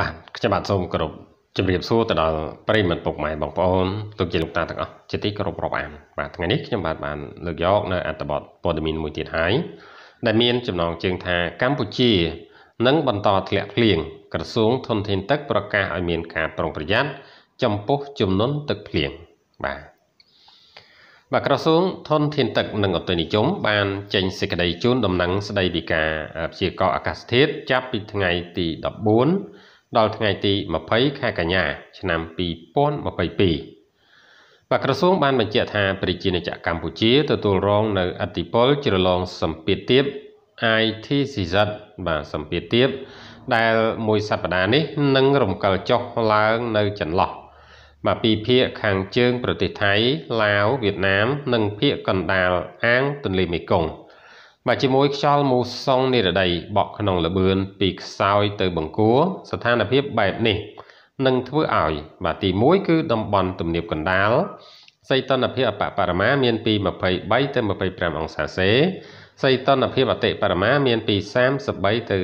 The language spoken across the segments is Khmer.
បាទខ្ញុំបាទសូមគោរពជំរាបសួរទៅដល់ប្រិមិត្តពុកម៉ែបងប្អូនទុកជាលោកតាទាំងអស់ជាទីគោរពរាប់អានបាទថ្ងៃនេះខ្ញុំបាទបានលើកយក នៅអត្ថបទព័ត៌មានមួយទៀតហើយដែលមានចំណងជើងថាកម្ពុជានឹងបន្តធ្លាក់ភ្លៀងក្រសួងធនធានទឹកប្រកាសឲ្យមានការប្រុងប្រយ័ត្នចំពោះចំនួនទឹកភ្លៀងបាទបាទក្រសួងធនធាន ទឹក និងអតីនិយមបាន ចេញសេចក្តីជូនដំណឹងស្តីពីការព្យាករណ៍អាកាសធាតុចាប់ពីថ្ងៃទី14ដល់ថ្ងៃទី20ខែកញ្ញាឆ្នាំ2022បាទក្រសួងបានបញ្ជាក់ថាប្រជាជនកម្ពុជា ទទួលរង នៅអតិពលជ្រលងសម្ពាធទាប ITCZ បាទសម្ពាធទាបដែលមួយសប្តាហ៍នេះនឹងរំកិលចុះឡើងនៅចន្លោះបាទពីភាគខាងជើង ប្រទេសថៃឡាវវៀតណាម និងភាគកណ្ដាលអាងទន្លេមេគង្គបាទជាមួយខ្យល់មូសុងនិរដីបក់ក្នុងលបឿនពីខ្សោយទៅបង្គួរស្ថានភាពបែបនេះនឹងធ្វើឲ្យបាទទី1គឺតំបន់ទំនាបកណ្ដាលសីតុណ្ហភាពអបបរមាមានពី23ទៅ25អង្សាសេសីតុណ្ហភាពអតិបរមាមានពី33ទៅ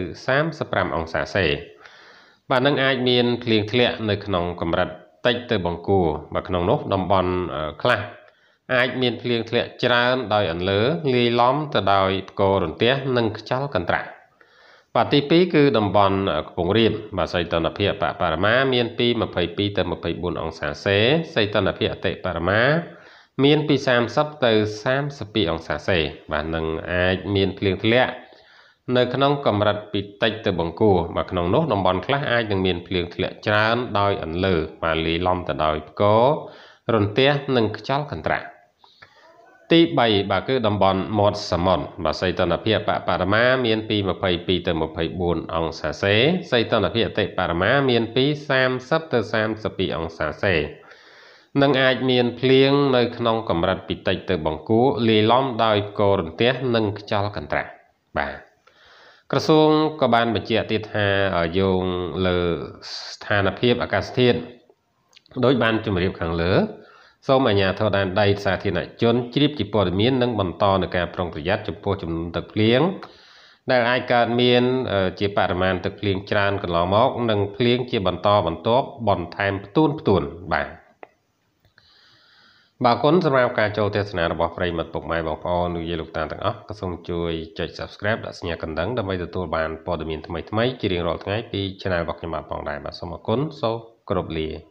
35អង្សាសេបាទនឹងអាចមានភ្លៀងធ្លាក់នៅក្នុងកម្រិតតិចទៅបង្គួរបាទក្នុងនោះតំបន់ខ្លះអាចមានភ្លៀងធ្លាក់ច្រើនដោយអន្លើលាយឡំទៅដោយផ្គររន្ទះនិងខ្យល់កន្ត្រាក់បាទទី2គឺតំបន់កំពង់រៀបបាទសីតុណ្ហភាពបរិមាមានពី22ទៅ24អង្សាសេសីតុណ្ហភាពអតិបរិមា មានពី30ទៅ32អង្សាសេបាទនឹងអាចមានភ្លៀងធ្លាក់នៅ ក្នុងកម្រិតពីតិចទៅបង្គួរបាទក្នុងនោះតំបន់ខ្លះអាចនឹងមានភ្លៀងធ្លាក់ច្រើនដោយអន្លើបាទលាយឡំទៅដោយផ្គររន្ទះនិងខ្យល់កន្ត្រាក់ទី3បាទគឺតំបន់មាត់សមុទ្របាទសីតុណ្ហភាពអបរមាមានពី22ទៅ24អង្សាសេសីតុណ្ហភាពអតិបរមាមាន ពី30ទៅ32អង្សាសេនឹងអាចមានភ្លៀងនៅ ក្នុងកម្រិតពិតិចទៅបង្គួលាយឡំដោយកោរន្ទះនិងខ្យល់កន្ត្រាក់បាទក្រសួងក៏បានបញ្ជាក់ទៀតថាយោងលើស្ថានភាពអាកាសធាតុដោយ បានជម្រាបខាងលើសូមអាជ្ញាធរដែនដីសាធារណជនជ្រាបជាព័ត៌មាននិងបន្តនៅការប្រុងប្រយ័ត្នចំពោះចំនួនទឹកភ្លៀងដែលអាចកើតមាន ជាបរិមាណទឹកភ្លៀងច្រើនកន្លងមកនិងភ្លៀងជាបន្តបន្ទាប់បន្ថែមផ្ទួនផ្ទួនបាទបាទគុណសម្រាប់ការចូលទស្សនារបស់ប្រិមត្តពុកម៉ែបងប្អូនលោកយាយលោកតាទាំងអស់ក៏សូមជួយចុច Subscribe ដាក់សញ្ញាកណ្ដឹងដើម្បីទទួលបានព័ត៌មានថ្មីៗជារៀងរាល់ថ្ងៃពី Channel របស់ខ្ញុំបាទផងដែរបាទសូមអរគុណសូមគោរពលា